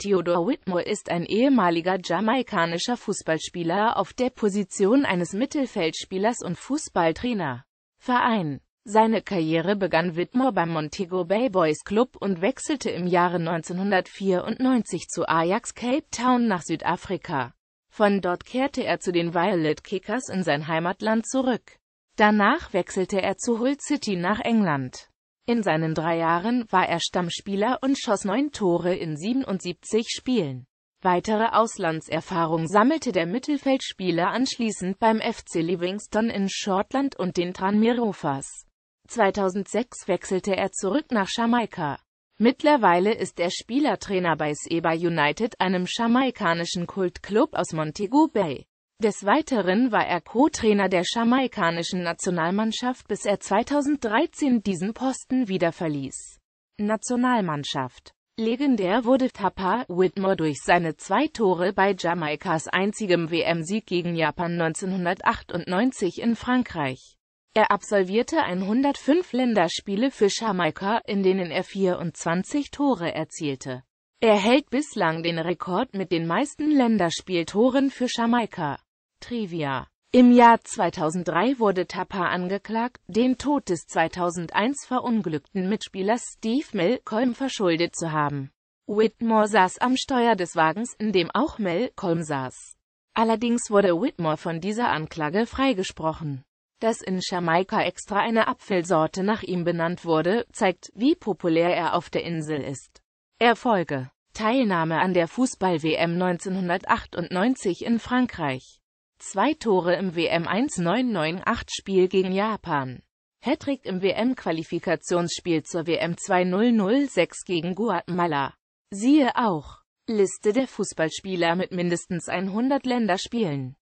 Theodore Whitmore ist ein ehemaliger jamaikanischer Fußballspieler auf der Position eines Mittelfeldspielers und Fußballtrainer. Verein Seine Karriere begann Whitmore beim Montego Bay Boys Club und wechselte im Jahre 1994 zu Ajax Cape Town nach Südafrika. Von dort kehrte er zu den Violet Kickers in sein Heimatland zurück. Danach wechselte er zu Hull City nach England. In seinen drei Jahren war er Stammspieler und schoss neun Tore in 77 Spielen. Weitere Auslandserfahrung sammelte der Mittelfeldspieler anschließend beim FC Livingston in Schottland und den Tranmere 2006 wechselte er zurück nach Jamaika. Mittlerweile ist er Spielertrainer bei Seba United, einem jamaikanischen Kultclub aus Montego Bay. Des Weiteren war er Co-Trainer der jamaikanischen Nationalmannschaft, bis er 2013 diesen Posten wieder verließ. Nationalmannschaft Legendär wurde Tapa Whitmore durch seine zwei Tore bei Jamaikas einzigem WM-Sieg gegen Japan 1998 in Frankreich. Er absolvierte 105 Länderspiele für Jamaika, in denen er 24 Tore erzielte. Er hält bislang den Rekord mit den meisten Länderspieltoren für Jamaika. Trivia im Jahr 2003 wurde Tapa angeklagt, den Tod des 2001 verunglückten Mitspielers Steve Malcolm verschuldet zu haben. Whitmore saß am Steuer des Wagens, in dem auch Malcolm saß. Allerdings wurde Whitmore von dieser Anklage freigesprochen. Dass in Jamaika extra eine Apfelsorte nach ihm benannt wurde, zeigt, wie populär er auf der Insel ist. Erfolge Teilnahme an der Fußball-WM 1998 in Frankreich Zwei Tore im WM-1998-Spiel gegen Japan. Hattrick im WM-Qualifikationsspiel zur WM 2006 gegen Guatemala. Siehe auch Liste der Fußballspieler mit mindestens 100 Länderspielen